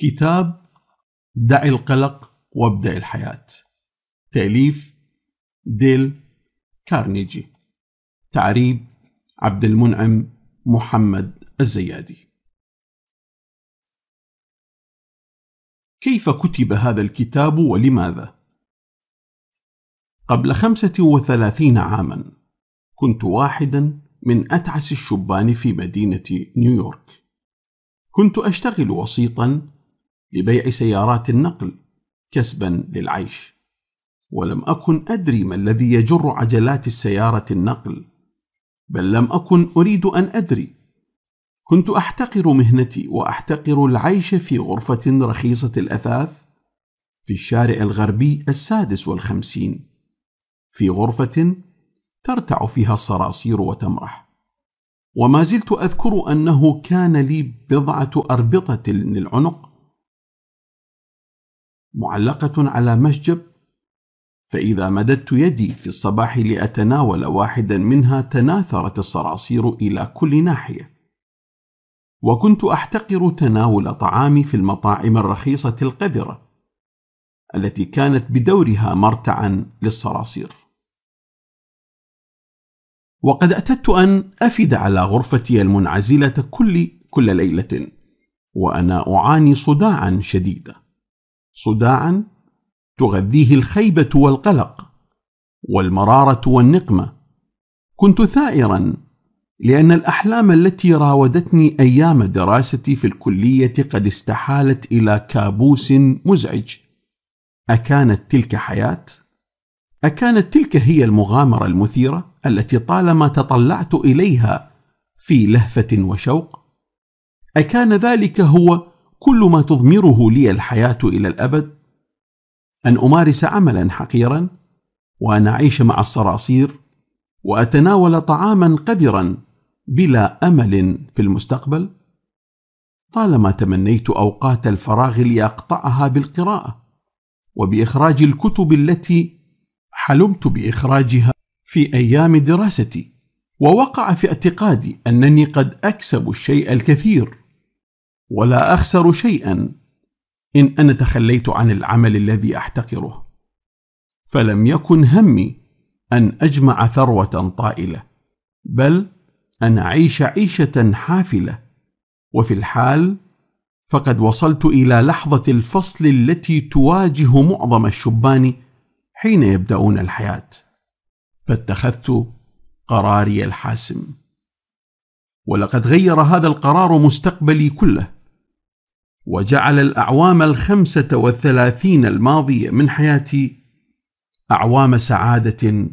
كتاب دع القلق وابدأ الحياة تأليف ديل كارنيجي تعريب عبد المنعم محمد الزيادي كيف كتب هذا الكتاب ولماذا؟ قبل خمسة وثلاثين عاماً كنت واحداً من أتعس الشبان في مدينة نيويورك كنت أشتغل وسيطاً لبيع سيارات النقل كسبا للعيش ولم اكن ادري ما الذي يجر عجلات السياره النقل بل لم اكن اريد ان ادري كنت احتقر مهنتي واحتقر العيش في غرفه رخيصه الاثاث في الشارع الغربي السادس والخمسين في غرفه ترتع فيها الصراصير وتمرح وما زلت اذكر انه كان لي بضعه اربطه للعنق معلقة على مشجب فإذا مددت يدي في الصباح لأتناول واحدا منها تناثرت الصراصير إلى كل ناحية وكنت أحتقر تناول طعامي في المطاعم الرخيصة القذرة التي كانت بدورها مرتعا للصراصير وقد أتت أن أفد على غرفتي المنعزلة كل كل ليلة وأنا أعاني صداعا شديدا صداعا تغذيه الخيبه والقلق والمراره والنقمه كنت ثائرا لان الاحلام التي راودتني ايام دراستي في الكليه قد استحالت الى كابوس مزعج اكانت تلك حياه اكانت تلك هي المغامره المثيره التي طالما تطلعت اليها في لهفه وشوق اكان ذلك هو كل ما تضمره لي الحياه الى الابد ان امارس عملا حقيرا وان اعيش مع الصراصير واتناول طعاما قذرا بلا امل في المستقبل طالما تمنيت اوقات الفراغ لاقطعها بالقراءه وباخراج الكتب التي حلمت باخراجها في ايام دراستي ووقع في اعتقادي انني قد اكسب الشيء الكثير ولا اخسر شيئا ان انا تخليت عن العمل الذي احتقره فلم يكن همي ان اجمع ثروه طائله بل ان اعيش عيشه حافله وفي الحال فقد وصلت الى لحظه الفصل التي تواجه معظم الشبان حين يبداون الحياه فاتخذت قراري الحاسم ولقد غير هذا القرار مستقبلي كله وجعل الأعوام الخمسة والثلاثين الماضية من حياتي أعوام سعادة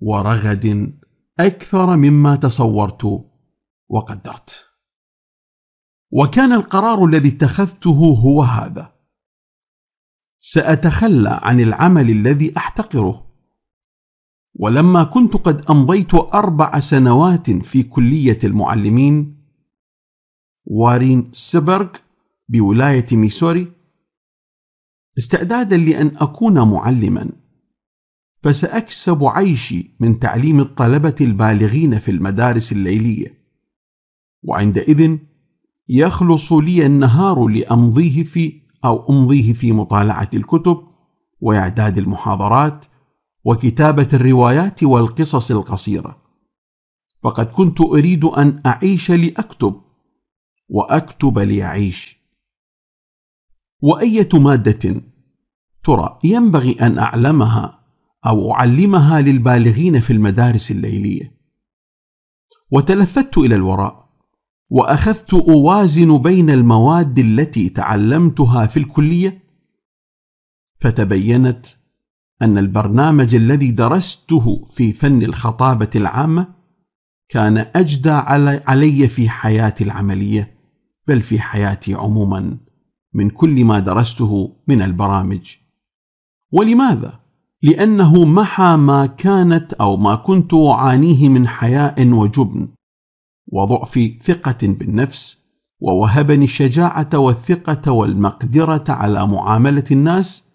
ورغد أكثر مما تصورت وقدرت. وكان القرار الذي اتخذته هو هذا: سأتخلى عن العمل الذي أحتقره. ولما كنت قد أمضيت أربع سنوات في كلية المعلمين، وارين سبرغ بولاية ميسوري استعدادا لأن أكون معلما فسأكسب عيشي من تعليم الطلبة البالغين في المدارس الليلية وعندئذ يخلص لي النهار لأمضيه في أو أمضيه في مطالعة الكتب وإعداد المحاضرات وكتابة الروايات والقصص القصيرة فقد كنت أريد أن أعيش لأكتب وأكتب ليعيش وأية مادة ترى ينبغي أن أعلمها أو أعلمها للبالغين في المدارس الليلية وتلفت إلى الوراء وأخذت أوازن بين المواد التي تعلمتها في الكلية فتبينت أن البرنامج الذي درسته في فن الخطابة العامة كان أجدى علي في حياتي العملية بل في حياتي عموماً من كل ما درسته من البرامج ولماذا لانه محى ما كانت او ما كنت اعانيه من حياء وجبن وضعف ثقه بالنفس ووهبني الشجاعه والثقه والمقدره على معامله الناس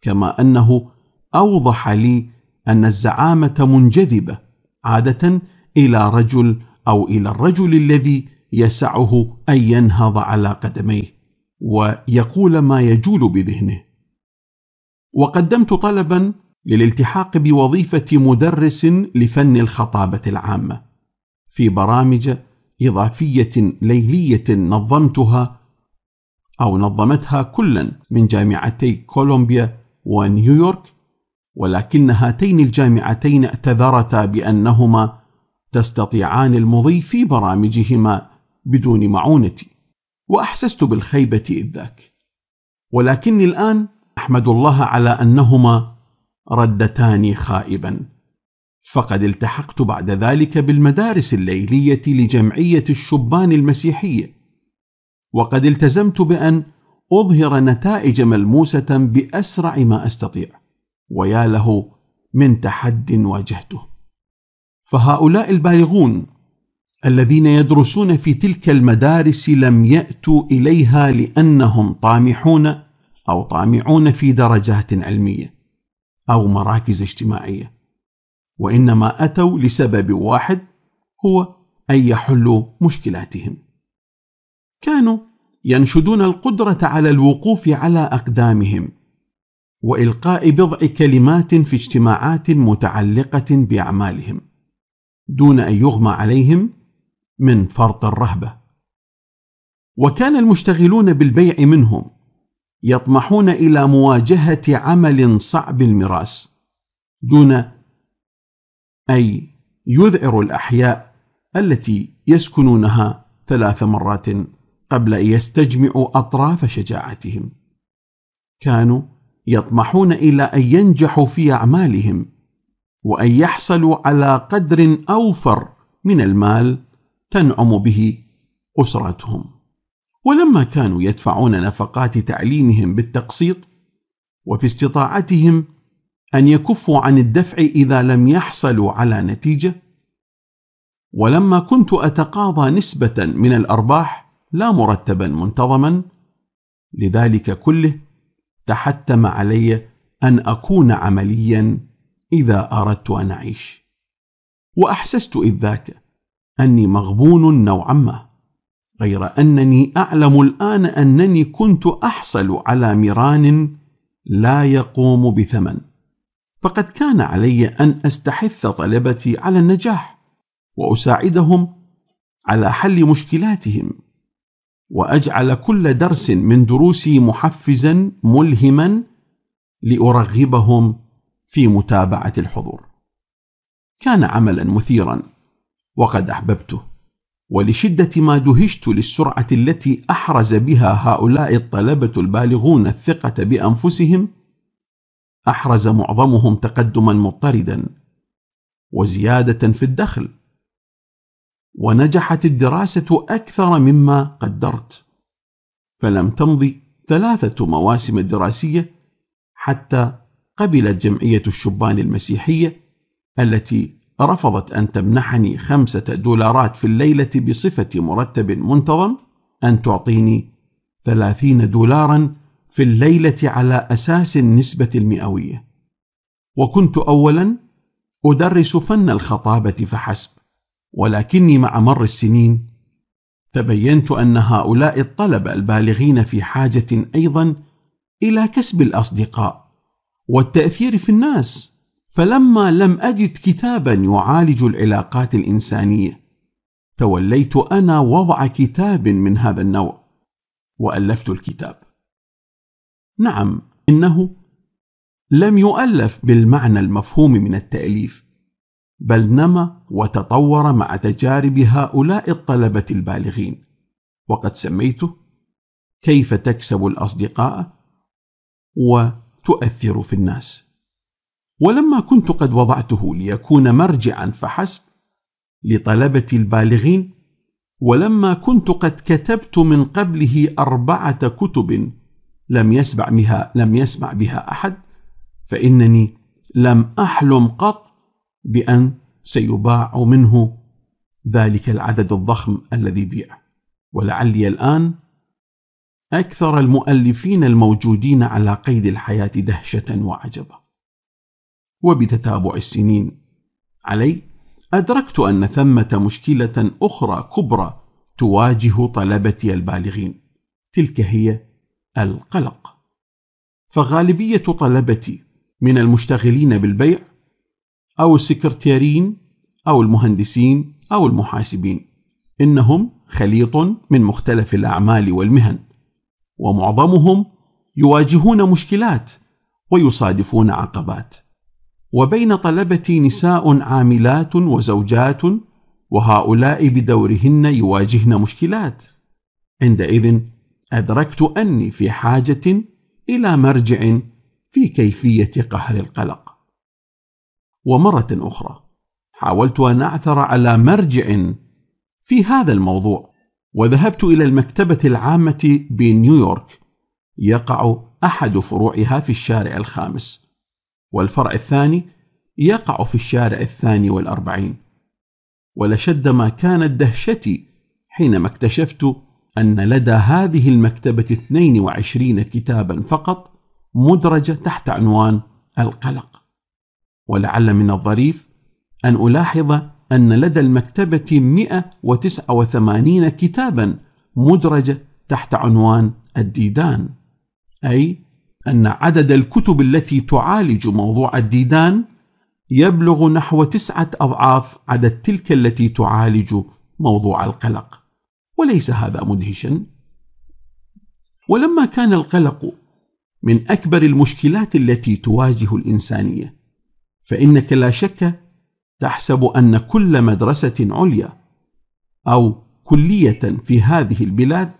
كما انه اوضح لي ان الزعامه منجذبه عاده الى رجل او الى الرجل الذي يسعه ان ينهض على قدميه ويقول ما يجول بذهنه وقدمت طلبا للالتحاق بوظيفه مدرس لفن الخطابه العامه في برامج اضافيه ليليه نظمتها او نظمتها كلا من جامعتي كولومبيا ونيويورك ولكن هاتين الجامعتين اعتذرتا بانهما تستطيعان المضي في برامجهما بدون معونتي واحسست بالخيبه اذ ذاك ولكني الان احمد الله على انهما ردتان خائبا فقد التحقت بعد ذلك بالمدارس الليليه لجمعيه الشبان المسيحيه وقد التزمت بان اظهر نتائج ملموسه باسرع ما استطيع ويا له من تحد واجهته فهؤلاء البالغون الذين يدرسون في تلك المدارس لم ياتوا اليها لانهم طامحون او طامعون في درجات علميه او مراكز اجتماعيه وانما اتوا لسبب واحد هو ان يحلوا مشكلاتهم كانوا ينشدون القدره على الوقوف على اقدامهم والقاء بضع كلمات في اجتماعات متعلقه باعمالهم دون ان يغمى عليهم من فرط الرهبه وكان المشتغلون بالبيع منهم يطمحون الى مواجهه عمل صعب المراس دون اي يذعر الاحياء التي يسكنونها ثلاث مرات قبل ان يستجمعوا اطراف شجاعتهم كانوا يطمحون الى ان ينجحوا في اعمالهم وان يحصلوا على قدر اوفر من المال تنعم به أسرتهم ولما كانوا يدفعون نفقات تعليمهم بالتقسيط وفي استطاعتهم أن يكفوا عن الدفع إذا لم يحصلوا على نتيجة ولما كنت أتقاضى نسبة من الأرباح لا مرتبا منتظما لذلك كله تحتم علي أن أكون عمليا إذا أردت أن أعيش وأحسست إذ ذاك أني مغبون نوعا ما غير أنني أعلم الآن أنني كنت أحصل على مران لا يقوم بثمن فقد كان علي أن أستحث طلبتي على النجاح وأساعدهم على حل مشكلاتهم وأجعل كل درس من دروسي محفزا ملهما لأرغبهم في متابعة الحضور كان عملا مثيرا وقد أحببته ولشدة ما دهشت للسرعة التي أحرز بها هؤلاء الطلبة البالغون الثقة بأنفسهم أحرز معظمهم تقدما مضطردا وزيادة في الدخل ونجحت الدراسة أكثر مما قدرت فلم تمضي ثلاثة مواسم دراسية حتى قبلت جمعية الشبان المسيحية التي رفضت أن تمنحني خمسة دولارات في الليلة بصفة مرتب منتظم أن تعطيني ثلاثين دولارا في الليلة على أساس النسبة المئوية وكنت أولا أدرس فن الخطابة فحسب ولكني مع مر السنين تبينت أن هؤلاء الطلبة البالغين في حاجة أيضا إلى كسب الأصدقاء والتأثير في الناس فلما لم أجد كتابا يعالج العلاقات الإنسانية توليت أنا وضع كتاب من هذا النوع وألفت الكتاب نعم إنه لم يؤلف بالمعنى المفهوم من التأليف بل نما وتطور مع تجارب هؤلاء الطلبة البالغين وقد سميته كيف تكسب الأصدقاء وتؤثر في الناس ولما كنت قد وضعته ليكون مرجعا فحسب لطلبة البالغين ولما كنت قد كتبت من قبله أربعة كتب لم يسمع بها لم يسمع بها أحد فإنني لم أحلم قط بأن سيباع منه ذلك العدد الضخم الذي بيع ولعلي الآن أكثر المؤلفين الموجودين على قيد الحياة دهشة وعجبا وبتتابع السنين علي أدركت أن ثمة مشكلة أخرى كبرى تواجه طلبتي البالغين تلك هي القلق فغالبية طلبتي من المشتغلين بالبيع أو السكرتيرين أو المهندسين أو المحاسبين إنهم خليط من مختلف الأعمال والمهن ومعظمهم يواجهون مشكلات ويصادفون عقبات وبين طلبتي نساء عاملات وزوجات وهؤلاء بدورهن يواجهن مشكلات عندئذ أدركت أني في حاجة إلى مرجع في كيفية قهر القلق ومرة أخرى حاولت أن أعثر على مرجع في هذا الموضوع وذهبت إلى المكتبة العامة بنيويورك يقع أحد فروعها في الشارع الخامس والفرع الثاني يقع في الشارع الثاني والأربعين ولشد ما كانت دهشتي حينما اكتشفت أن لدى هذه المكتبة 22 كتابا فقط مدرجة تحت عنوان القلق ولعل من الظريف أن ألاحظ أن لدى المكتبة 189 كتابا مدرجة تحت عنوان الديدان أي أن عدد الكتب التي تعالج موضوع الديدان يبلغ نحو تسعة أضعاف عدد تلك التي تعالج موضوع القلق، وليس هذا مدهشا؟ ولما كان القلق من أكبر المشكلات التي تواجه الإنسانية، فإنك لا شك تحسب أن كل مدرسة عليا أو كلية في هذه البلاد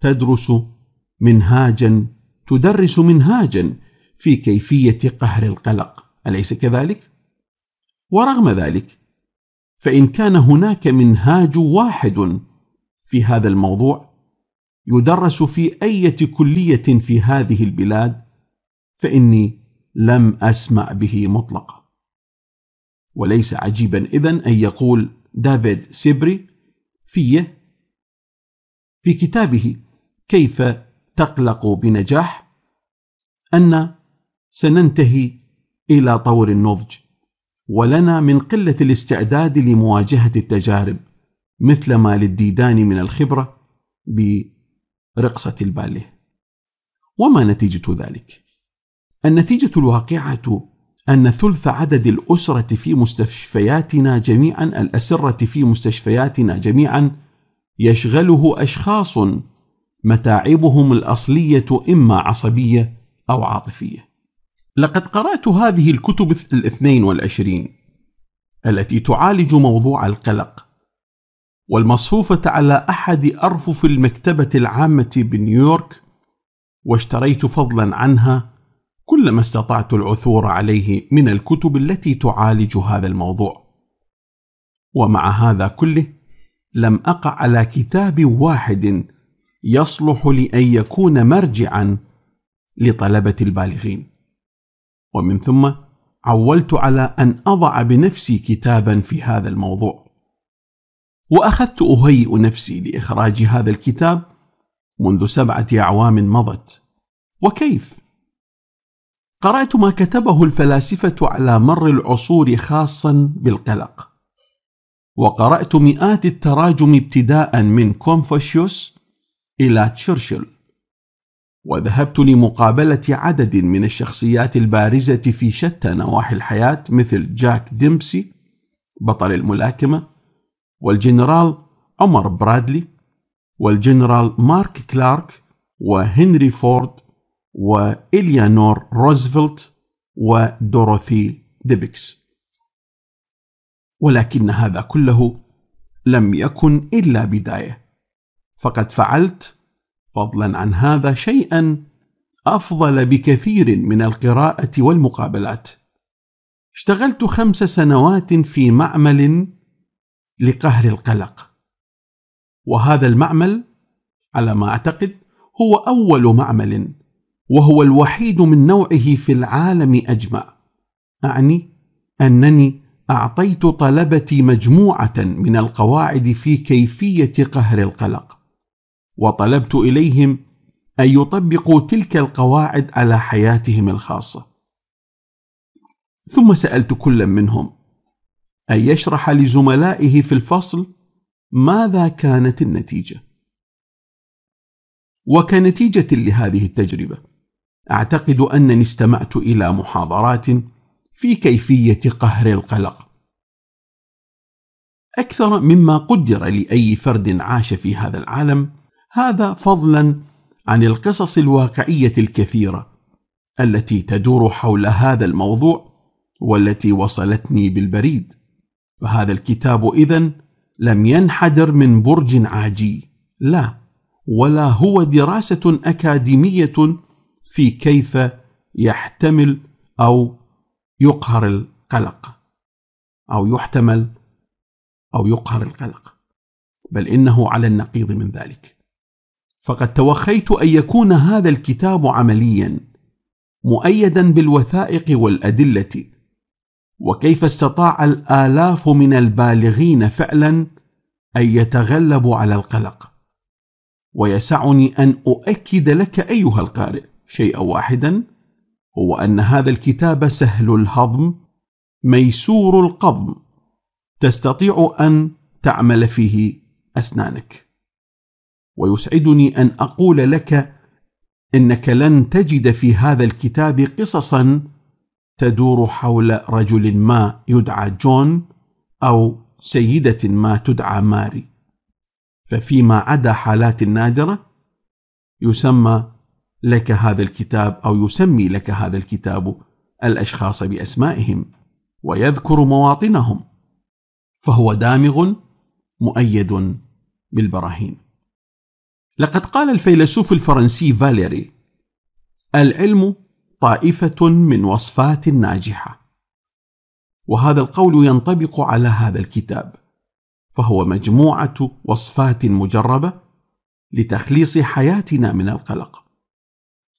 تدرس منهاجا تدرس منهاجا في كيفيه قهر القلق اليس كذلك ورغم ذلك فان كان هناك منهاج واحد في هذا الموضوع يدرس في ايه كليه في هذه البلاد فاني لم اسمع به مطلقا وليس عجيبا اذن ان يقول دافيد سيبري فيه في كتابه كيف تقلق بنجاح ان سننتهي الى طور النضج ولنا من قله الاستعداد لمواجهه التجارب مثل ما للديدان من الخبره برقصه الباليه وما نتيجه ذلك النتيجه الواقعه أن ثلث عدد الأسرة في مستشفياتنا جميعا الأسرة في مستشفياتنا جميعا يشغله أشخاص متاعبهم الاصليه اما عصبيه او عاطفيه لقد قرات هذه الكتب الاثنين والعشرين التي تعالج موضوع القلق والمصفوفه على احد ارفف المكتبه العامه بنيويورك واشتريت فضلا عنها كل ما استطعت العثور عليه من الكتب التي تعالج هذا الموضوع ومع هذا كله لم اقع على كتاب واحد يصلح لان يكون مرجعا لطلبه البالغين ومن ثم عولت على ان اضع بنفسي كتابا في هذا الموضوع واخذت اهيئ نفسي لاخراج هذا الكتاب منذ سبعه اعوام مضت وكيف قرات ما كتبه الفلاسفه على مر العصور خاصا بالقلق وقرات مئات التراجم ابتداء من كونفوشيوس إلى تشرشل وذهبت لمقابلة عدد من الشخصيات البارزة في شتى نواحي الحياة مثل جاك ديمبسي بطل الملاكمة والجنرال عمر برادلي والجنرال مارك كلارك وهنري فورد وإليانور روزفلت ودوروثي ديبكس ولكن هذا كله لم يكن إلا بداية فقد فعلت فضلا عن هذا شيئا أفضل بكثير من القراءة والمقابلات. اشتغلت خمس سنوات في معمل لقهر القلق، وهذا المعمل على ما أعتقد هو أول معمل، وهو الوحيد من نوعه في العالم أجمع. أعني أنني أعطيت طلبتي مجموعة من القواعد في كيفية قهر القلق. وطلبت اليهم ان يطبقوا تلك القواعد على حياتهم الخاصه ثم سالت كل منهم ان يشرح لزملائه في الفصل ماذا كانت النتيجه وكنتيجه لهذه التجربه اعتقد انني استمعت الى محاضرات في كيفيه قهر القلق اكثر مما قدر لاي فرد عاش في هذا العالم هذا فضلا عن القصص الواقعيه الكثيره التي تدور حول هذا الموضوع والتي وصلتني بالبريد فهذا الكتاب اذن لم ينحدر من برج عاجي لا ولا هو دراسه اكاديميه في كيف يحتمل او يقهر القلق او يحتمل او يقهر القلق بل انه على النقيض من ذلك فقد توخيت ان يكون هذا الكتاب عمليا مؤيدا بالوثائق والادله وكيف استطاع الالاف من البالغين فعلا ان يتغلبوا على القلق ويسعني ان اؤكد لك ايها القارئ شيئا واحدا هو ان هذا الكتاب سهل الهضم ميسور القضم تستطيع ان تعمل فيه اسنانك ويسعدني ان اقول لك انك لن تجد في هذا الكتاب قصصا تدور حول رجل ما يدعى جون او سيده ما تدعى ماري ففيما عدا حالات نادره يسمى لك هذا الكتاب او يسمي لك هذا الكتاب الاشخاص باسمائهم ويذكر مواطنهم فهو دامغ مؤيد بالبراهين لقد قال الفيلسوف الفرنسي فاليري العلم طائفة من وصفات ناجحه وهذا القول ينطبق على هذا الكتاب فهو مجموعة وصفات مجربة لتخليص حياتنا من القلق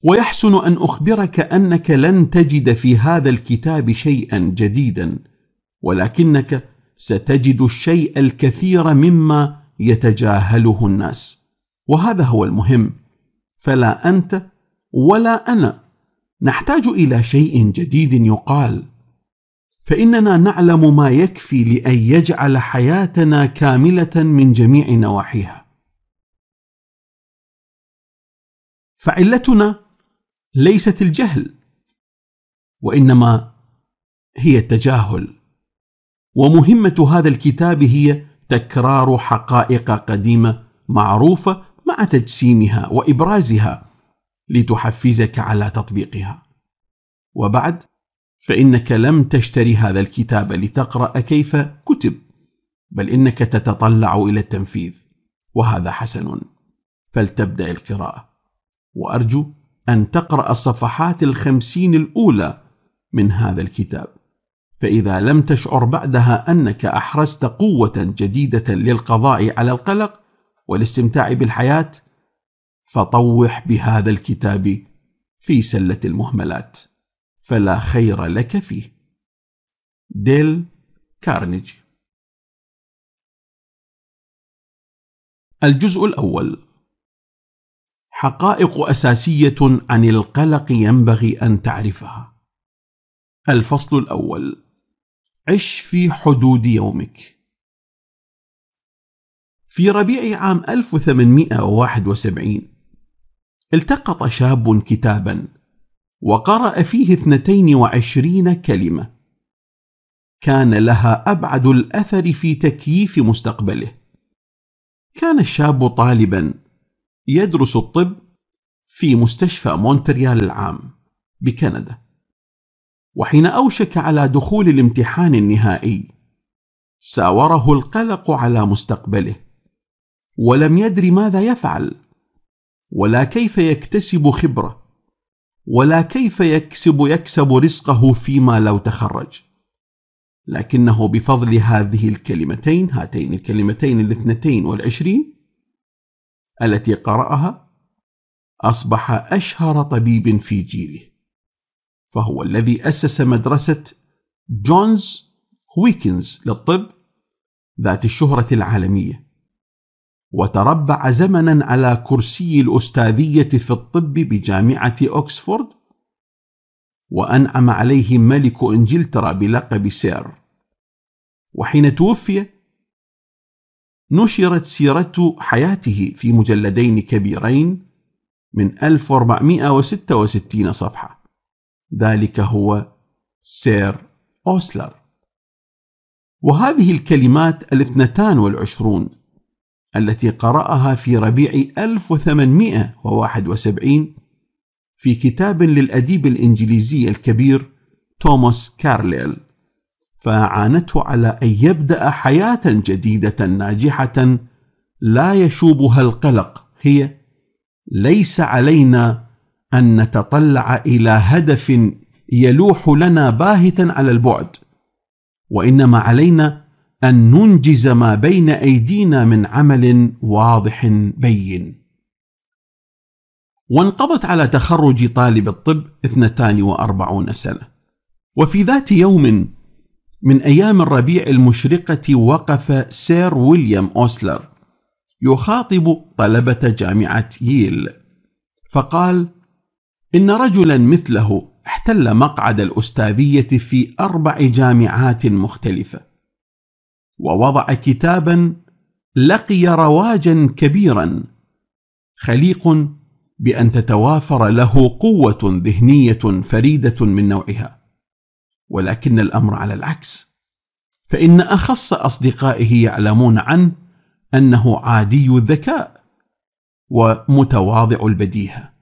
ويحسن أن أخبرك أنك لن تجد في هذا الكتاب شيئا جديدا ولكنك ستجد الشيء الكثير مما يتجاهله الناس وهذا هو المهم فلا انت ولا انا نحتاج الى شيء جديد يقال فاننا نعلم ما يكفي لان يجعل حياتنا كامله من جميع نواحيها فعلتنا ليست الجهل وانما هي التجاهل ومهمه هذا الكتاب هي تكرار حقائق قديمه معروفه مع تجسيمها وابرازها لتحفزك على تطبيقها وبعد فانك لم تشتري هذا الكتاب لتقرا كيف كتب بل انك تتطلع الى التنفيذ وهذا حسن فلتبدا القراءه وارجو ان تقرا الصفحات الخمسين الاولى من هذا الكتاب فاذا لم تشعر بعدها انك احرزت قوه جديده للقضاء على القلق والاستمتاع بالحياة فطوح بهذا الكتاب في سلة المهملات فلا خير لك فيه ديل كارنيجي الجزء الأول حقائق أساسية عن القلق ينبغي أن تعرفها الفصل الأول عش في حدود يومك في ربيع عام 1871 التقط شاب كتابا وقرأ فيه 22 كلمة كان لها أبعد الأثر في تكييف مستقبله كان الشاب طالبا يدرس الطب في مستشفى مونتريال العام بكندا وحين أوشك على دخول الامتحان النهائي ساوره القلق على مستقبله ولم يدر ماذا يفعل ولا كيف يكتسب خبره ولا كيف يكسب يكسب رزقه فيما لو تخرج لكنه بفضل هذه الكلمتين هاتين الكلمتين الاثنتين والعشرين التي قرأها أصبح أشهر طبيب في جيله فهو الذي أسس مدرسة جونز ويكنز للطب ذات الشهرة العالمية وتربع زمنا على كرسي الأستاذية في الطب بجامعة أوكسفورد وأنعم عليه ملك إنجلترا بلقب سير وحين توفي نشرت سيرة حياته في مجلدين كبيرين من 1466 صفحة ذلك هو سير أوسلر وهذه الكلمات الاثنتان والعشرون التي قرأها في ربيع 1871 في كتاب للأديب الإنجليزي الكبير توماس كارليل فأعانته على أن يبدأ حياة جديدة ناجحة لا يشوبها القلق هي ليس علينا أن نتطلع إلى هدف يلوح لنا باهتا على البعد وإنما علينا ان ننجز ما بين ايدينا من عمل واضح بين وانقضت على تخرج طالب الطب 42 سنه وفي ذات يوم من ايام الربيع المشرقه وقف سير ويليام اوسلر يخاطب طلبه جامعه ييل فقال ان رجلا مثله احتل مقعد الاستاذيه في اربع جامعات مختلفه ووضع كتابا لقي رواجا كبيرا خليق بان تتوافر له قوه ذهنيه فريده من نوعها ولكن الامر على العكس فان اخص اصدقائه يعلمون عنه انه عادي الذكاء ومتواضع البديهه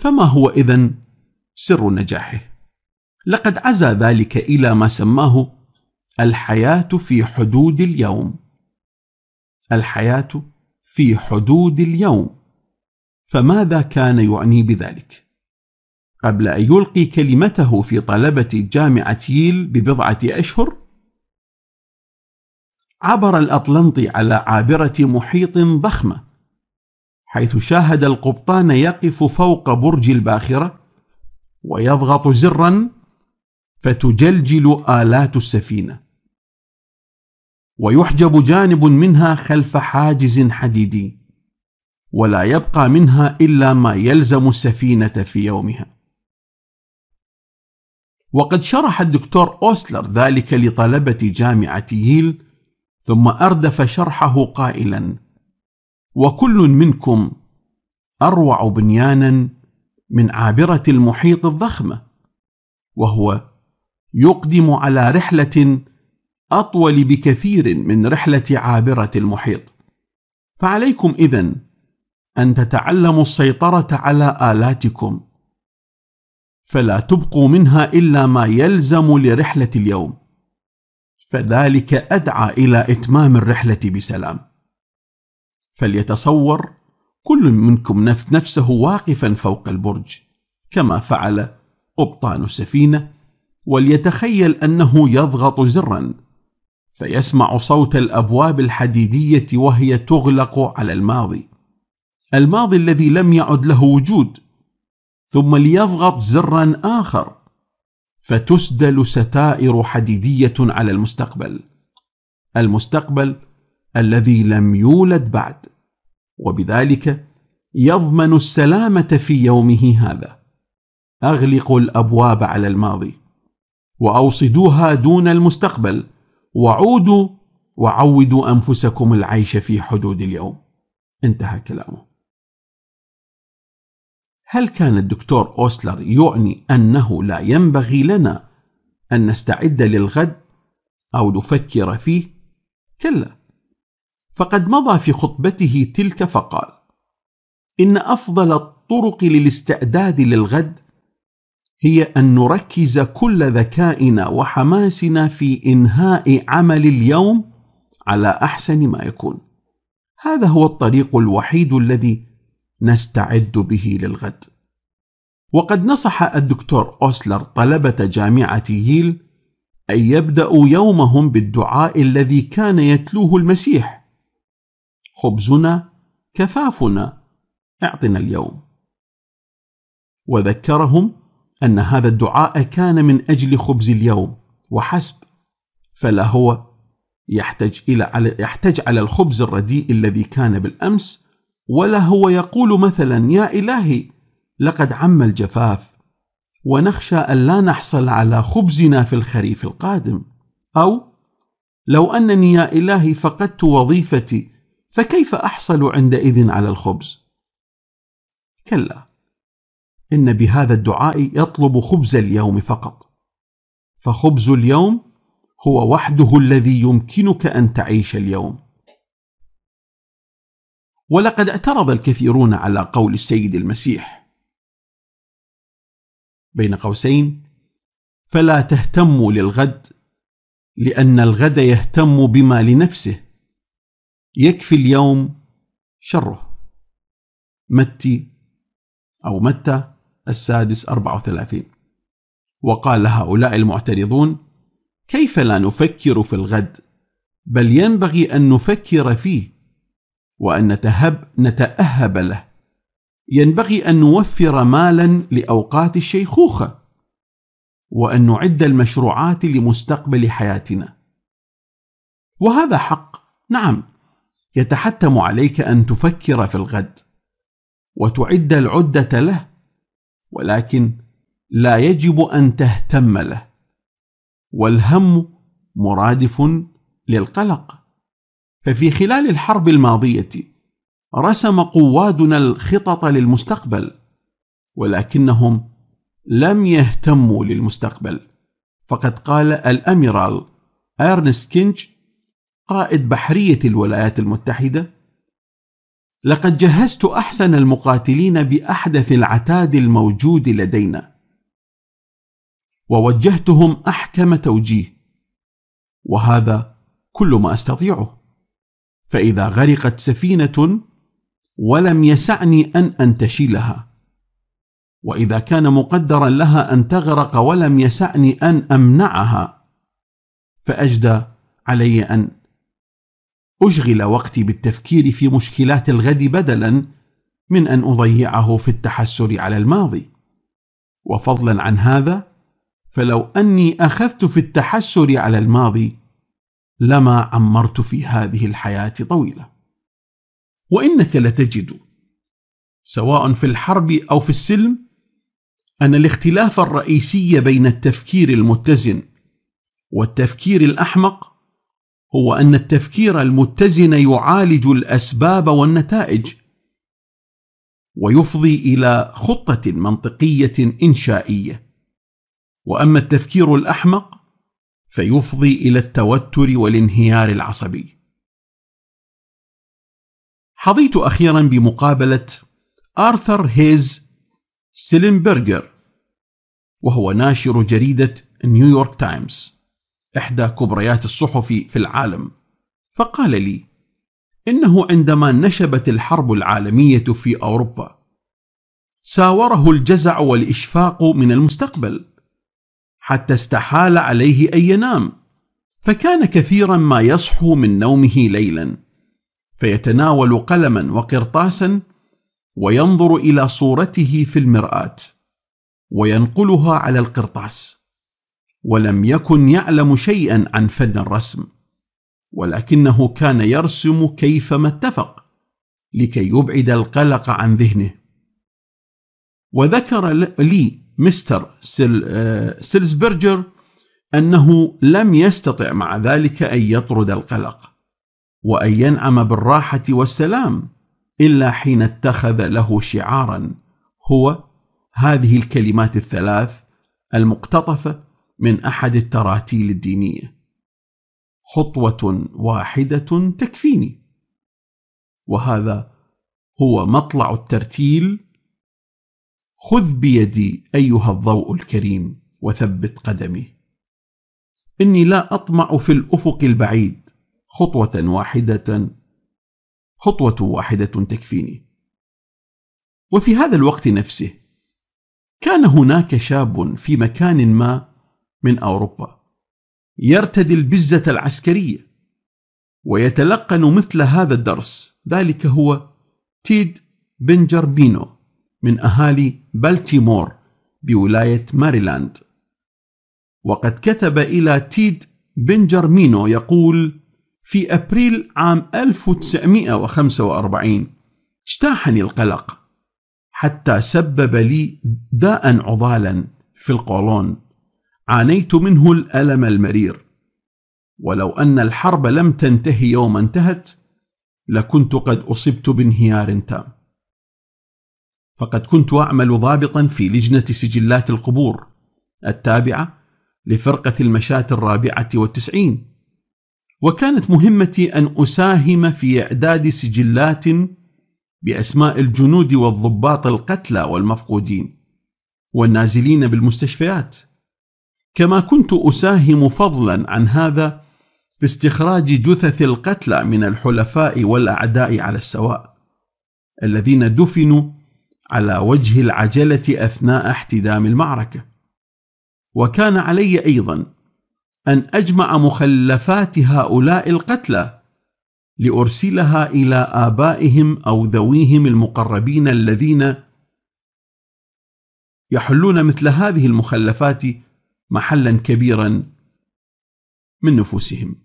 فما هو اذن سر نجاحه لقد عزا ذلك الى ما سماه الحياة في حدود اليوم الحياة في حدود اليوم فماذا كان يعني بذلك؟ قبل أن يلقي كلمته في طلبة جامعة ييل ببضعة أشهر عبر الأطلنطي على عابرة محيط ضخمة حيث شاهد القبطان يقف فوق برج الباخرة ويضغط زراً فتجلجل آلات السفينة ويحجب جانب منها خلف حاجز حديدي ولا يبقى منها إلا ما يلزم السفينة في يومها وقد شرح الدكتور أوسلر ذلك لطلبة جامعة ييل ثم أردف شرحه قائلا وكل منكم أروع بنيانا من عابرة المحيط الضخمة وهو يقدم على رحله اطول بكثير من رحله عابره المحيط فعليكم اذن ان تتعلموا السيطره على الاتكم فلا تبقوا منها الا ما يلزم لرحله اليوم فذلك ادعى الى اتمام الرحله بسلام فليتصور كل منكم نفسه واقفا فوق البرج كما فعل قبطان السفينه وليتخيل انه يضغط زرا فيسمع صوت الابواب الحديديه وهي تغلق على الماضي الماضي الذي لم يعد له وجود ثم ليضغط زرا اخر فتسدل ستائر حديديه على المستقبل المستقبل الذي لم يولد بعد وبذلك يضمن السلامه في يومه هذا اغلقوا الابواب على الماضي واوصدوها دون المستقبل وعودوا وعودوا انفسكم العيش في حدود اليوم انتهى كلامه هل كان الدكتور اوسلر يعني انه لا ينبغي لنا ان نستعد للغد او نفكر فيه كلا فقد مضى في خطبته تلك فقال ان افضل الطرق للاستعداد للغد هي أن نركز كل ذكائنا وحماسنا في إنهاء عمل اليوم على أحسن ما يكون. هذا هو الطريق الوحيد الذي نستعد به للغد. وقد نصح الدكتور أوسلر طلبة جامعة ييل أن يبدأوا يومهم بالدعاء الذي كان يتلوه المسيح: خبزنا كفافنا اعطنا اليوم. وذكرهم أن هذا الدعاء كان من أجل خبز اليوم وحسب فلا هو يحتج إلى على يحتج على الخبز الرديء الذي كان بالأمس ولا هو يقول مثلا يا إلهي لقد عم الجفاف ونخشى ألا نحصل على خبزنا في الخريف القادم أو لو أنني يا إلهي فقدت وظيفتي فكيف أحصل عندئذ على الخبز؟ كلا ان بهذا الدعاء يطلب خبز اليوم فقط فخبز اليوم هو وحده الذي يمكنك ان تعيش اليوم ولقد اعترض الكثيرون على قول السيد المسيح بين قوسين فلا تهتموا للغد لان الغد يهتم بما لنفسه يكفي اليوم شره متي او متى السادس 34 وقال هؤلاء المعترضون كيف لا نفكر في الغد بل ينبغي أن نفكر فيه وأن نتهب نتأهب له ينبغي أن نوفر مالا لأوقات الشيخوخة وأن نعد المشروعات لمستقبل حياتنا وهذا حق نعم يتحتم عليك أن تفكر في الغد وتعد العدة له ولكن لا يجب ان تهتم له والهم مرادف للقلق ففي خلال الحرب الماضيه رسم قوادنا الخطط للمستقبل ولكنهم لم يهتموا للمستقبل فقد قال الاميرال ارنست كينج قائد بحريه الولايات المتحده لقد جهزت أحسن المقاتلين بأحدث العتاد الموجود لدينا ووجهتهم أحكم توجيه وهذا كل ما أستطيعه فإذا غرقت سفينة ولم يسعني أن أنتشلها واذا كان مقدرا لها ان تغرق ولم يسعني ان امنعها فاجدى علي ان أشغل وقتي بالتفكير في مشكلات الغد بدلا من أن أضيعه في التحسر على الماضي. وفضلا عن هذا، فلو أني أخذت في التحسر على الماضي، لما عمرت في هذه الحياة طويلة. وإنك لتجد، سواء في الحرب أو في السلم، أن الاختلاف الرئيسي بين التفكير المتزن والتفكير الأحمق هو أن التفكير المتزن يعالج الأسباب والنتائج ويفضي إلى خطة منطقية إنشائية وأما التفكير الأحمق فيفضي إلى التوتر والانهيار العصبي حظيت أخيرا بمقابلة آرثر هيز سيلنبرغر وهو ناشر جريدة نيويورك تايمز إحدى كبريات الصحف في العالم فقال لي إنه عندما نشبت الحرب العالمية في أوروبا ساوره الجزع والإشفاق من المستقبل حتى استحال عليه أن ينام فكان كثيرا ما يصحو من نومه ليلا فيتناول قلما وقرطاسا وينظر إلى صورته في المرآة وينقلها على القرطاس ولم يكن يعلم شيئا عن فن الرسم ولكنه كان يرسم كيفما اتفق لكي يبعد القلق عن ذهنه وذكر لي مستر سيل آه، سيلزبرجر أنه لم يستطع مع ذلك أن يطرد القلق وأن ينعم بالراحة والسلام إلا حين اتخذ له شعارا هو هذه الكلمات الثلاث المقتطفة من أحد التراتيل الدينية خطوة واحدة تكفيني وهذا هو مطلع الترتيل خذ بيدي أيها الضوء الكريم وثبت قدمي إني لا أطمع في الأفق البعيد خطوة واحدة خطوة واحدة تكفيني وفي هذا الوقت نفسه كان هناك شاب في مكان ما من أوروبا يرتدي البزة العسكرية ويتلقن مثل هذا الدرس ذلك هو تيد بنجربينو من أهالي بالتيمور بولاية ماريلاند وقد كتب إلى تيد بنجرمينو يقول في أبريل عام 1945 اجتاحني القلق حتى سبب لي داء عضالا في القولون عانيت منه الألم المرير ولو أن الحرب لم تنتهي يوم انتهت لكنت قد أصبت بانهيار تام فقد كنت أعمل ضابطا في لجنة سجلات القبور التابعة لفرقة المشاة الرابعة والتسعين وكانت مهمتي أن أساهم في إعداد سجلات بأسماء الجنود والضباط القتلى والمفقودين والنازلين بالمستشفيات كما كنت أساهم فضلا عن هذا في استخراج جثث القتلى من الحلفاء والأعداء على السواء الذين دفنوا على وجه العجلة أثناء احتدام المعركة وكان علي أيضا أن أجمع مخلفات هؤلاء القتلى لأرسلها إلى آبائهم أو ذويهم المقربين الذين يحلون مثل هذه المخلفات محلا كبيرا من نفوسهم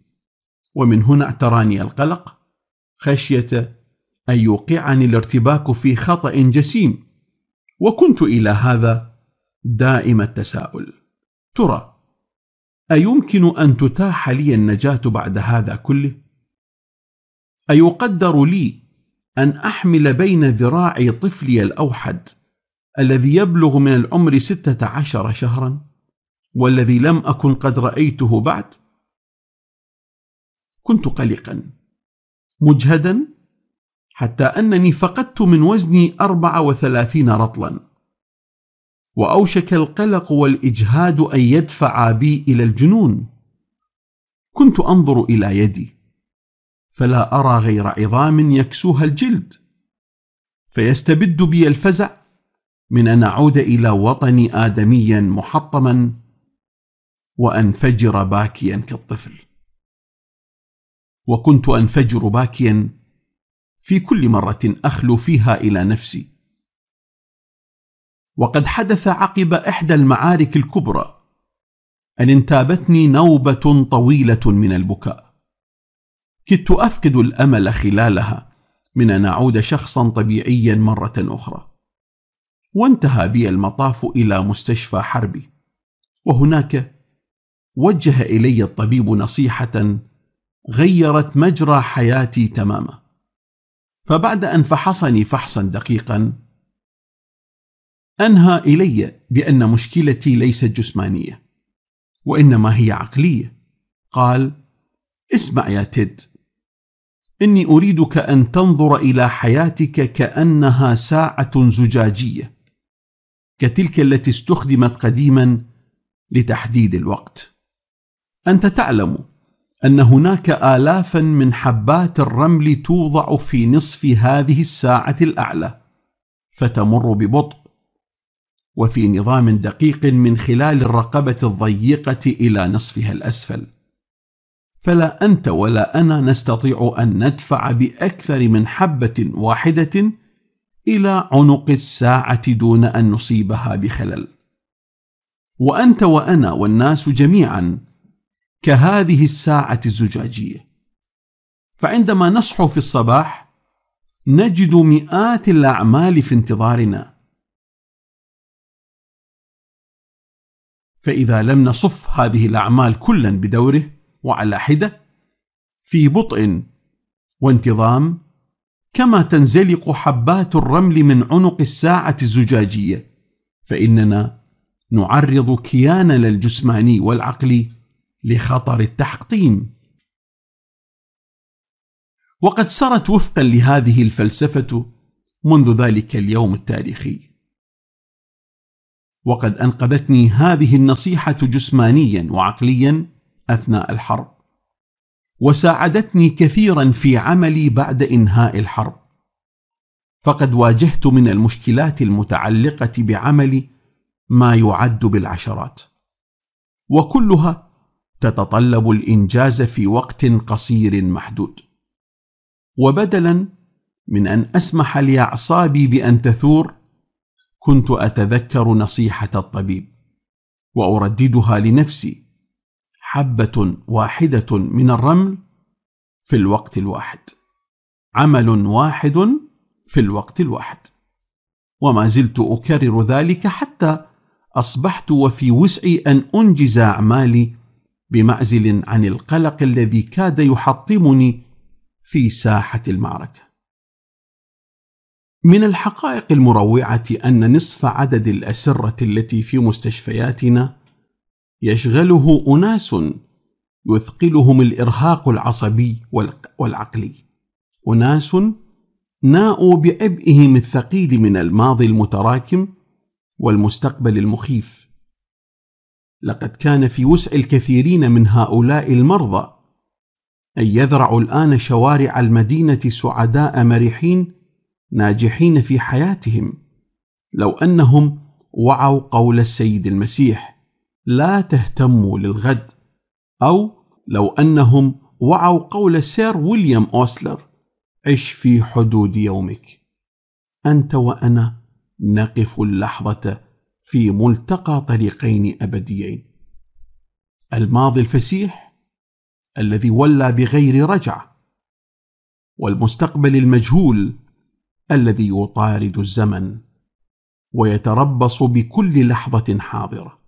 ومن هنا اعتراني القلق خشيه ان يوقعني الارتباك في خطا جسيم وكنت الى هذا دائم التساؤل ترى ايمكن ان تتاح لي النجاه بعد هذا كله ايقدر لي ان احمل بين ذراعي طفلي الاوحد الذي يبلغ من العمر سته عشر شهرا والذي لم أكن قد رأيته بعد كنت قلقا مجهدا حتى أنني فقدت من وزني 34 رطلا وأوشك القلق والإجهاد أن يدفع بي إلى الجنون كنت أنظر إلى يدي فلا أرى غير عظام يكسوها الجلد فيستبد بي الفزع من أن أعود إلى وطني آدميا محطما وانفجر باكيا كالطفل وكنت انفجر باكيا في كل مره اخلو فيها الى نفسي وقد حدث عقب احدى المعارك الكبرى ان انتابتني نوبه طويله من البكاء كدت افقد الامل خلالها من ان اعود شخصا طبيعيا مره اخرى وانتهى بي المطاف الى مستشفى حربي وهناك وجه الي الطبيب نصيحه غيرت مجرى حياتي تماما فبعد ان فحصني فحصا دقيقا انهى الي بان مشكلتي ليست جسمانيه وانما هي عقليه قال اسمع يا تيد اني اريدك ان تنظر الى حياتك كانها ساعه زجاجيه كتلك التي استخدمت قديما لتحديد الوقت انت تعلم ان هناك الافا من حبات الرمل توضع في نصف هذه الساعه الاعلى فتمر ببطء وفي نظام دقيق من خلال الرقبه الضيقه الى نصفها الاسفل فلا انت ولا انا نستطيع ان ندفع باكثر من حبه واحده الى عنق الساعه دون ان نصيبها بخلل وانت وانا والناس جميعا كهذه الساعة الزجاجية فعندما نصحو في الصباح نجد مئات الأعمال في انتظارنا فإذا لم نصف هذه الأعمال كلا بدوره وعلى حدة في بطء وانتظام كما تنزلق حبات الرمل من عنق الساعة الزجاجية فإننا نعرض كياننا الجسماني والعقلي لخطر التحطيم وقد سرت وفقا لهذه الفلسفه منذ ذلك اليوم التاريخي وقد انقذتني هذه النصيحه جسمانيا وعقليا اثناء الحرب وساعدتني كثيرا في عملي بعد انهاء الحرب فقد واجهت من المشكلات المتعلقه بعملي ما يعد بالعشرات وكلها تتطلب الانجاز في وقت قصير محدود وبدلا من ان اسمح لاعصابي بان تثور كنت اتذكر نصيحه الطبيب وارددها لنفسي حبه واحده من الرمل في الوقت الواحد عمل واحد في الوقت الواحد وما زلت اكرر ذلك حتى اصبحت وفي وسعي ان انجز اعمالي بمعزل عن القلق الذي كاد يحطمني في ساحه المعركه من الحقائق المروعه ان نصف عدد الاسره التي في مستشفياتنا يشغله اناس يثقلهم الارهاق العصبي والعقلي اناس ناءوا بعبئهم الثقيل من الماضي المتراكم والمستقبل المخيف لقد كان في وسع الكثيرين من هؤلاء المرضى أن يذرعوا الآن شوارع المدينة سعداء مرحين ناجحين في حياتهم لو أنهم وعوا قول السيد المسيح لا تهتموا للغد أو لو أنهم وعوا قول سير ويليام أوسلر عش في حدود يومك أنت وأنا نقف اللحظة في ملتقى طريقين ابديين الماضي الفسيح الذي ولى بغير رجعه والمستقبل المجهول الذي يطارد الزمن ويتربص بكل لحظه حاضره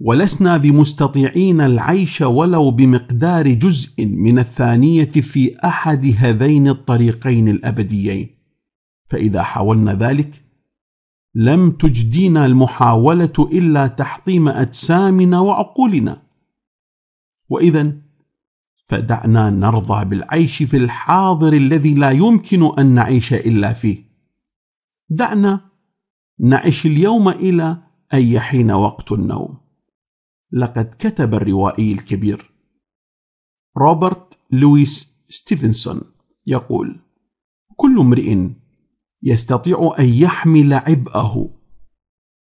ولسنا بمستطيعين العيش ولو بمقدار جزء من الثانيه في احد هذين الطريقين الابديين فاذا حاولنا ذلك لم تجدينا المحاولة إلا تحطيم أجسامنا وعقولنا وإذا فدعنا نرضى بالعيش في الحاضر الذي لا يمكن أن نعيش إلا فيه دعنا نعش اليوم إلى أي حين وقت النوم لقد كتب الروائي الكبير روبرت لويس ستيفنسون يقول كل امرئ يستطيع ان يحمل عبئه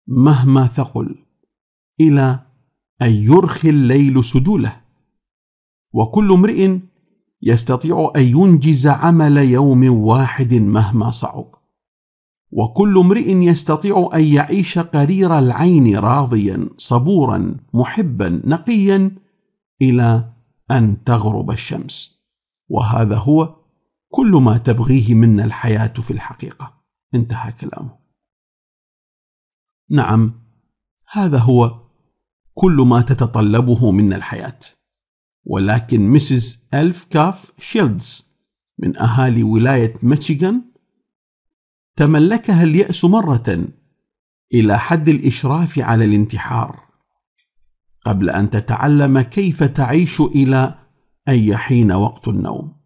مهما ثقل الى ان يرخي الليل سدوله وكل امرئ يستطيع ان ينجز عمل يوم واحد مهما صعب وكل امرئ يستطيع ان يعيش قرير العين راضيا صبورا محبا نقيا الى ان تغرب الشمس وهذا هو كل ما تبغيه منا الحياة في الحقيقة انتهى كلامه نعم هذا هو كل ما تتطلبه منا الحياة ولكن مسز ألف كاف شيلدز من أهالي ولاية ميشيغان تملكها اليأس مرة إلى حد الإشراف على الانتحار قبل أن تتعلم كيف تعيش إلى أي حين وقت النوم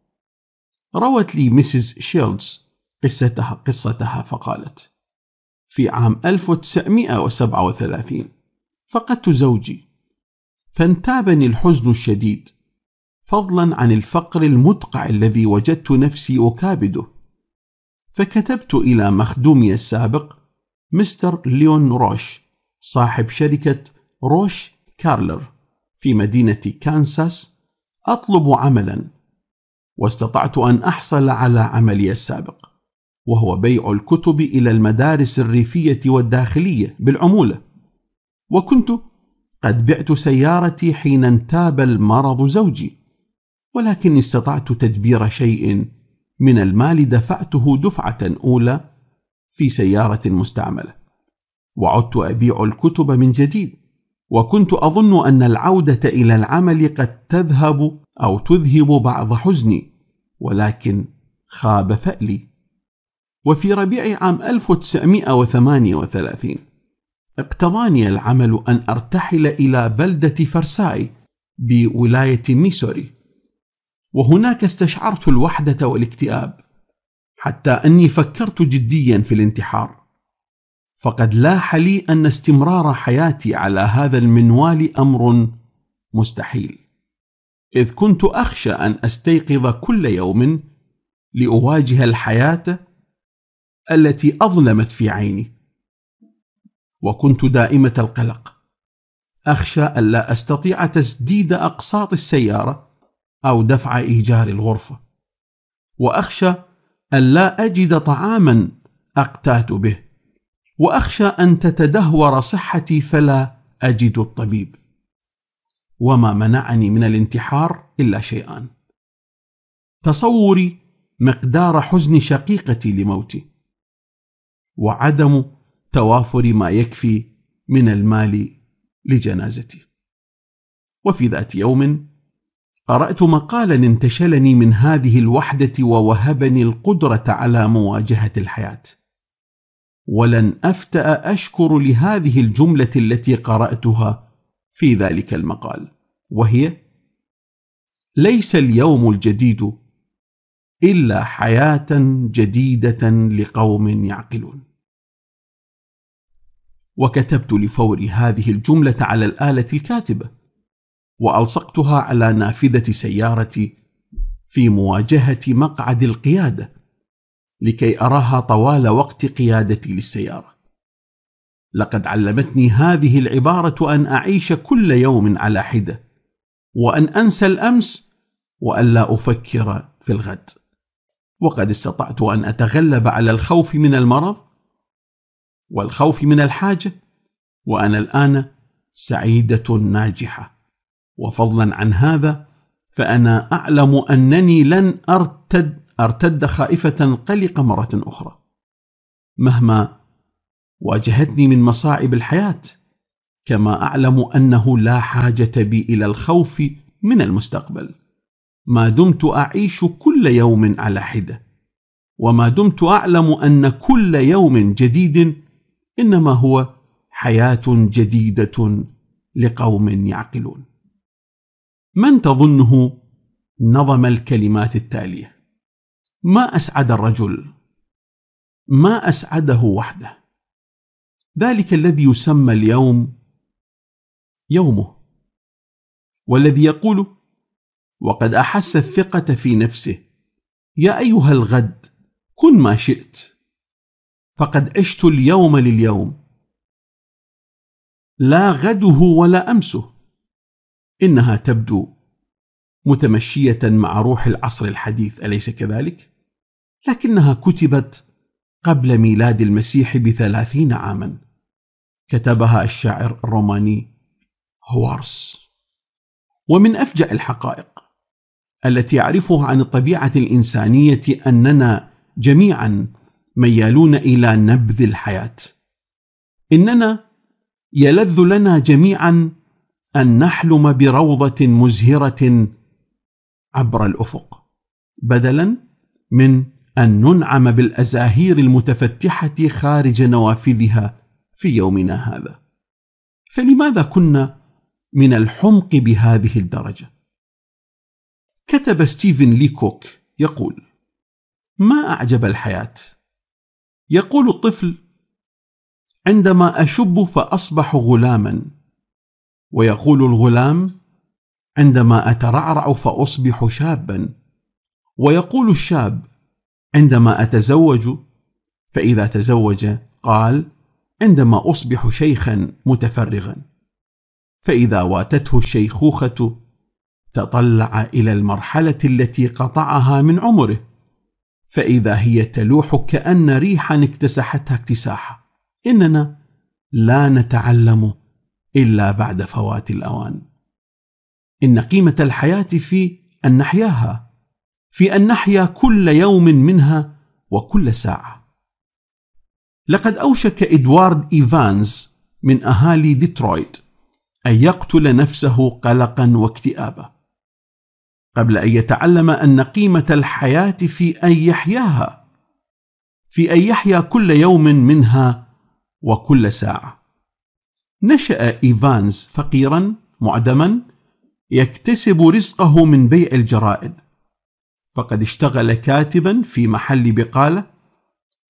روت لي مسز شيلدز قصتها قصتها فقالت: في عام 1937 فقدت زوجي، فانتابني الحزن الشديد، فضلا عن الفقر المدقع الذي وجدت نفسي أكابده، فكتبت إلى مخدومي السابق مستر ليون روش صاحب شركة روش كارلر في مدينة كانساس أطلب عملاً واستطعت أن أحصل على عملي السابق وهو بيع الكتب إلى المدارس الريفية والداخلية بالعمولة وكنت قد بعت سيارتي حين انتاب المرض زوجي ولكني استطعت تدبير شيء من المال دفعته دفعة أولى في سيارة مستعملة وعدت أبيع الكتب من جديد وكنت أظن أن العودة إلى العمل قد تذهب أو تذهب بعض حزني ولكن خاب فألي وفي ربيع عام 1938 اقتضاني العمل أن أرتحل إلى بلدة فرساي بولاية ميسوري وهناك استشعرت الوحدة والاكتئاب حتى أني فكرت جديا في الانتحار فقد لاح لي أن استمرار حياتي على هذا المنوال أمر مستحيل إذ كنت أخشى أن أستيقظ كل يوم لأواجه الحياة التي أظلمت في عيني وكنت دائمة القلق أخشى ألا أستطيع تسديد أقساط السيارة أو دفع إيجار الغرفة وأخشى ألا أجد طعاما أقتات به وأخشى أن تتدهور صحتي فلا أجد الطبيب وما منعني من الانتحار الا شيئان تصوري مقدار حزن شقيقتي لموتي وعدم توافر ما يكفي من المال لجنازتي وفي ذات يوم قرات مقالا انتشلني من هذه الوحده ووهبني القدره على مواجهه الحياه ولن افتا اشكر لهذه الجمله التي قراتها في ذلك المقال وهي ليس اليوم الجديد الا حياه جديده لقوم يعقلون وكتبت لفور هذه الجمله على الاله الكاتبه والصقتها على نافذه سيارتي في مواجهه مقعد القياده لكي اراها طوال وقت قيادتي للسياره لقد علمتني هذه العبارة أن أعيش كل يوم على حدة، وأن أنسى الأمس، وألا أفكر في الغد. وقد استطعت أن أتغلب على الخوف من المرض، والخوف من الحاجة، وأنا الآن سعيدة ناجحة. وفضلا عن هذا، فأنا أعلم أنني لن أرتد أرتد خائفة قلقة مرة أخرى. مهما واجهتني من مصاعب الحياه كما اعلم انه لا حاجه بي الى الخوف من المستقبل ما دمت اعيش كل يوم على حده وما دمت اعلم ان كل يوم جديد انما هو حياه جديده لقوم يعقلون من تظنه نظم الكلمات التاليه ما اسعد الرجل ما اسعده وحده ذلك الذي يسمى اليوم يومه والذي يقول وقد احس الثقه في نفسه يا ايها الغد كن ما شئت فقد عشت اليوم لليوم لا غده ولا امسه انها تبدو متمشيه مع روح العصر الحديث اليس كذلك لكنها كتبت قبل ميلاد المسيح بثلاثين عاما كتبها الشاعر الروماني هوارس ومن افجع الحقائق التي اعرفها عن الطبيعه الانسانيه اننا جميعا ميالون الى نبذ الحياه اننا يلذ لنا جميعا ان نحلم بروضه مزهره عبر الافق بدلا من ان ننعم بالازاهير المتفتحه خارج نوافذها في يومنا هذا فلماذا كنا من الحمق بهذه الدرجه كتب ستيفن ليكوك يقول ما اعجب الحياه يقول الطفل عندما اشب فاصبح غلاما ويقول الغلام عندما اترعرع فاصبح شابا ويقول الشاب عندما اتزوج فاذا تزوج قال عندما أصبح شيخا متفرغا فإذا واتته الشيخوخة تطلع إلى المرحلة التي قطعها من عمره فإذا هي تلوح كأن ريحا اكتسحتها اكتساحا إننا لا نتعلم إلا بعد فوات الأوان إن قيمة الحياة في أن نحياها في أن نحيا كل يوم منها وكل ساعة لقد أوشك إدوارد إيفانز من أهالي ديترويت أن يقتل نفسه قلقا واكتئابا قبل أن يتعلم أن قيمة الحياة في أن يحياها في أن يحيا كل يوم منها وكل ساعة نشأ إيفانز فقيرا معدما يكتسب رزقه من بيع الجرائد فقد اشتغل كاتبا في محل بقاله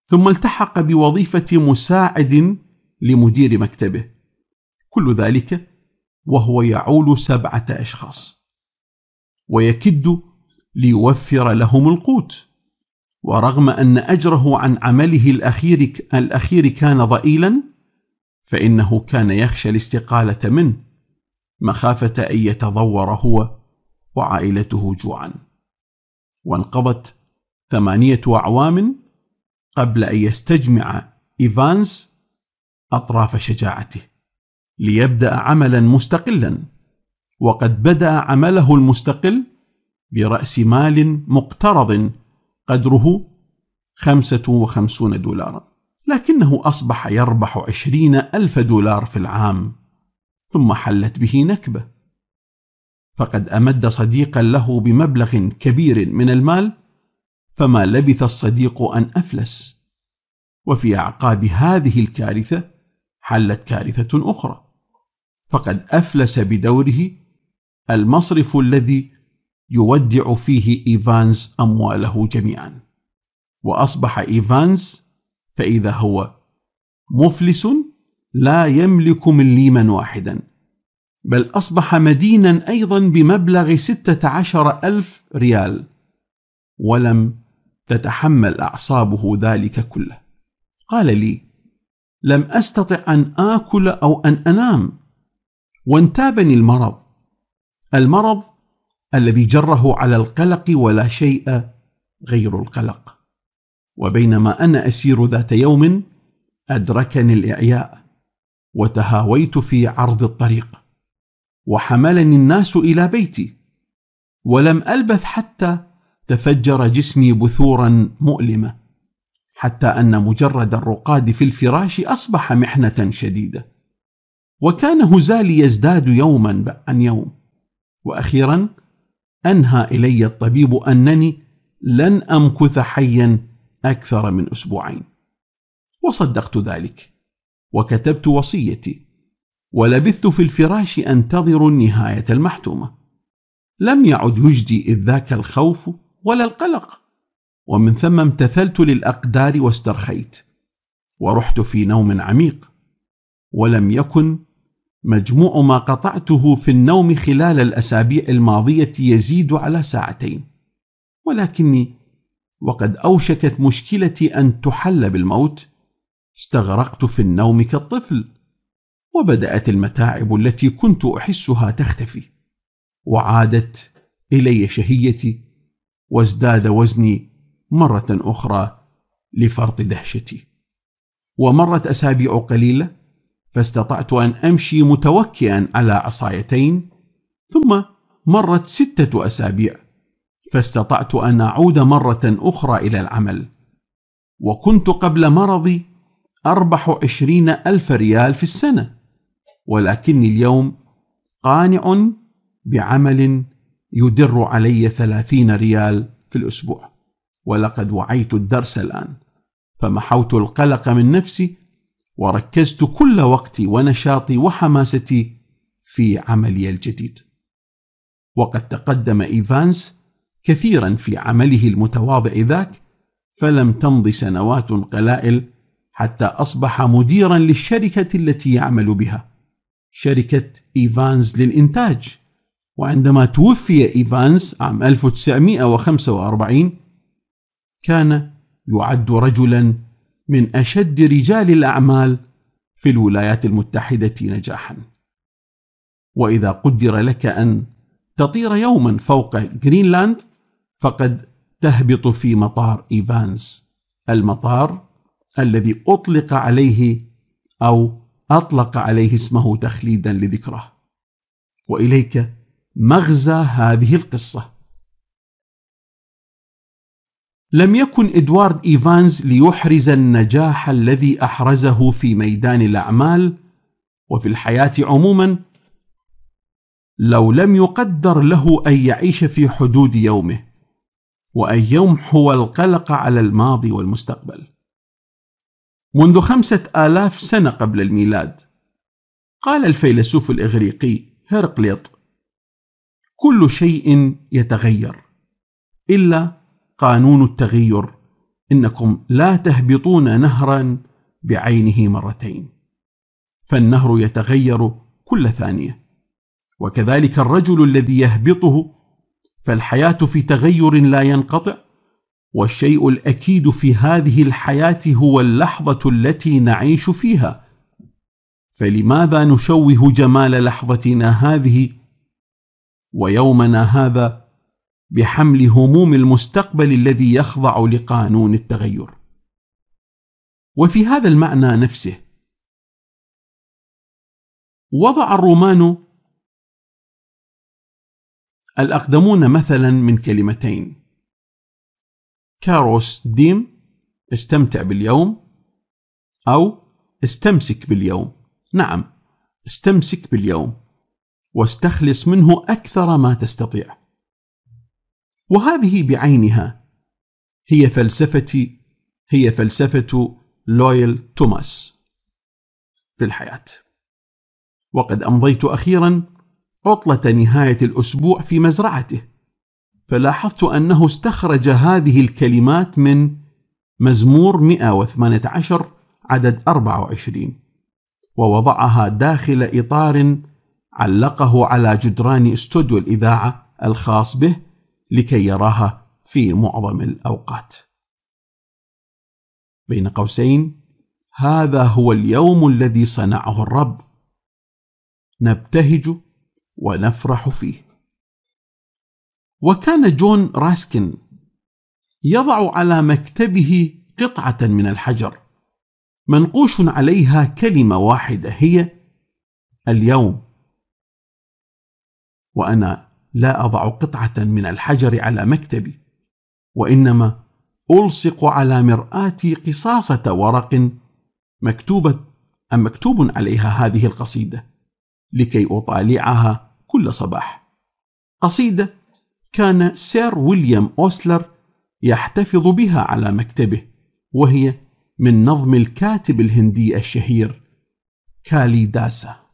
ثم التحق بوظيفة مساعد لمدير مكتبه كل ذلك وهو يعول سبعة أشخاص ويكد ليوفر لهم القوت ورغم أن أجره عن عمله الأخير, الأخير كان ضئيلا فإنه كان يخشى الاستقالة منه مخافة أن يتضور هو وعائلته جوعا وانقضت ثمانية أعوام قبل أن يستجمع إيفانس أطراف شجاعته ليبدأ عملا مستقلا وقد بدأ عمله المستقل برأس مال مقترض قدره 55 دولارا لكنه أصبح يربح 20 ألف دولار في العام ثم حلت به نكبة فقد أمد صديقا له بمبلغ كبير من المال فما لبث الصديق أن أفلس وفي أعقاب هذه الكارثة حلت كارثة أخرى فقد أفلس بدوره المصرف الذي يودع فيه إيفانز أمواله جميعا وأصبح إيفانز فإذا هو مفلس لا يملك مليما واحدا بل أصبح مدينا أيضا بمبلغ ستة عشر ألف ريال ولم تتحمل أعصابه ذلك كله قال لي لم أستطع أن آكل أو أن أنام وانتابني المرض المرض الذي جره على القلق ولا شيء غير القلق وبينما أنا أسير ذات يوم أدركني الإعياء وتهاويت في عرض الطريق وحملني الناس إلى بيتي ولم ألبث حتى تفجر جسمي بثورا مؤلمه حتى ان مجرد الرقاد في الفراش اصبح محنه شديده وكان هزالي يزداد يوما عن يوم واخيرا انهى الي الطبيب انني لن امكث حيا اكثر من اسبوعين وصدقت ذلك وكتبت وصيتي ولبثت في الفراش انتظر النهايه المحتومه لم يعد يجدي اذ ذاك الخوف ولا القلق ومن ثم امتثلت للأقدار واسترخيت ورحت في نوم عميق ولم يكن مجموع ما قطعته في النوم خلال الأسابيع الماضية يزيد على ساعتين ولكني وقد أوشكت مشكلتي أن تحل بالموت استغرقت في النوم كالطفل وبدأت المتاعب التي كنت أحسها تختفي وعادت إلي شهيتي وازداد وزني مرة أخرى لفرط دهشتي ومرت أسابيع قليلة فاستطعت أن أمشي متوكئا على عصايتين ثم مرت ستة أسابيع فاستطعت أن أعود مرة أخرى إلى العمل وكنت قبل مرضي أربح عشرين ألف ريال في السنة ولكني اليوم قانع بعمل يدر علي ثلاثين ريال في الأسبوع ولقد وعيت الدرس الآن فمحوت القلق من نفسي وركزت كل وقتي ونشاطي وحماستي في عملي الجديد وقد تقدم إيفانس كثيرا في عمله المتواضع ذاك فلم تمض سنوات قلائل حتى أصبح مديرا للشركة التي يعمل بها شركة إيفانز للإنتاج وعندما توفي إيفانس عام 1945 كان يعد رجلا من أشد رجال الأعمال في الولايات المتحدة نجاحا وإذا قدر لك أن تطير يوما فوق جرينلاند فقد تهبط في مطار إيفانس المطار الذي أطلق عليه أو أطلق عليه اسمه تخليدا لذكره وإليك مغزى هذه القصة لم يكن إدوارد إيفانز ليحرز النجاح الذي أحرزه في ميدان الأعمال وفي الحياة عموما لو لم يقدر له أن يعيش في حدود يومه وأن يمحو القلق على الماضي والمستقبل منذ خمسة آلاف سنة قبل الميلاد قال الفيلسوف الإغريقي هرقليط كل شيء يتغير الا قانون التغير انكم لا تهبطون نهرا بعينه مرتين فالنهر يتغير كل ثانيه وكذلك الرجل الذي يهبطه فالحياه في تغير لا ينقطع والشيء الاكيد في هذه الحياه هو اللحظه التي نعيش فيها فلماذا نشوه جمال لحظتنا هذه ويومنا هذا بحمل هموم المستقبل الذي يخضع لقانون التغير وفي هذا المعنى نفسه وضع الرومان الأقدمون مثلا من كلمتين كاروس ديم استمتع باليوم أو استمسك باليوم نعم استمسك باليوم واستخلص منه اكثر ما تستطيع وهذه بعينها هي فلسفتي هي فلسفه لويل توماس في الحياه وقد امضيت اخيرا عطله نهايه الاسبوع في مزرعته فلاحظت انه استخرج هذه الكلمات من مزمور 118 عدد 24 ووضعها داخل اطار علقه على جدران استوديو الإذاعة الخاص به لكي يراها في معظم الأوقات. بين قوسين هذا هو اليوم الذي صنعه الرب نبتهج ونفرح فيه وكان جون راسكن يضع على مكتبه قطعه من الحجر منقوش عليها كلمه واحده هي اليوم وانا لا اضع قطعه من الحجر على مكتبي وانما الصق على مراتي قصاصه ورق مكتوبه أم مكتوب عليها هذه القصيده لكي اطالعها كل صباح قصيده كان سير ويليام اوسلر يحتفظ بها على مكتبه وهي من نظم الكاتب الهندي الشهير كاليداسا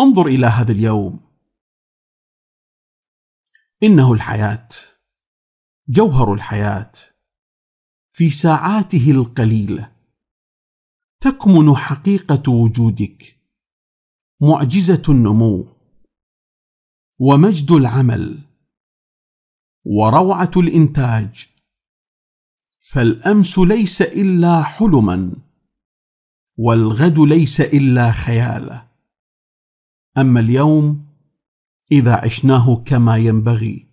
انظر إلى هذا اليوم إنه الحياة جوهر الحياة في ساعاته القليلة تكمن حقيقة وجودك معجزة النمو ومجد العمل وروعة الإنتاج فالأمس ليس إلا حلما والغد ليس إلا خيالا اما اليوم اذا عشناه كما ينبغي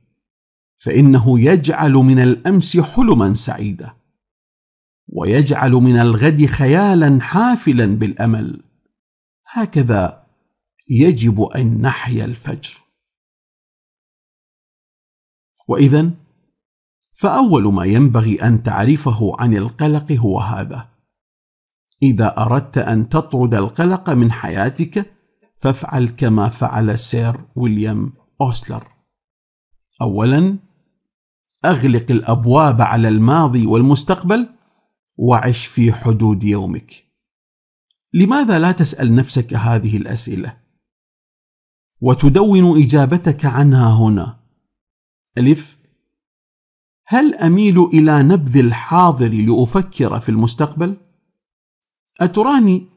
فانه يجعل من الامس حلما سعيدا ويجعل من الغد خيالا حافلا بالامل هكذا يجب ان نحيا الفجر واذا فاول ما ينبغي ان تعرفه عن القلق هو هذا اذا اردت ان تطرد القلق من حياتك فافعل كما فعل سير ويليام أوسلر أولا أغلق الأبواب على الماضي والمستقبل وعش في حدود يومك لماذا لا تسأل نفسك هذه الأسئلة؟ وتدون إجابتك عنها هنا ألف هل أميل إلى نبذ الحاضر لأفكر في المستقبل؟ أتراني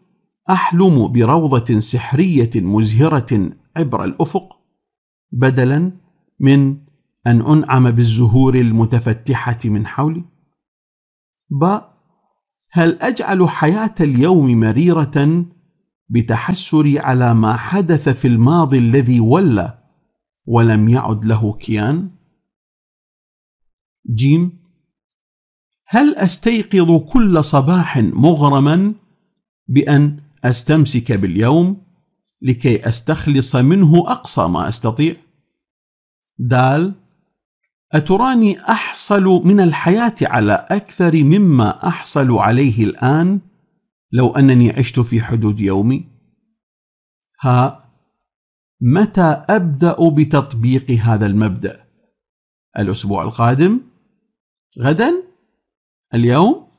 احلم بروضه سحريه مزهره عبر الافق بدلا من ان انعم بالزهور المتفتحه من حولي ب هل اجعل حياه اليوم مريره بتحسري على ما حدث في الماضي الذي ولى ولم يعد له كيان جيم هل استيقظ كل صباح مغرما بان أستمسك باليوم لكي أستخلص منه أقصى ما أستطيع دال أتراني أحصل من الحياة على أكثر مما أحصل عليه الآن لو أنني عشت في حدود يومي ها متى أبدأ بتطبيق هذا المبدأ الأسبوع القادم غدا اليوم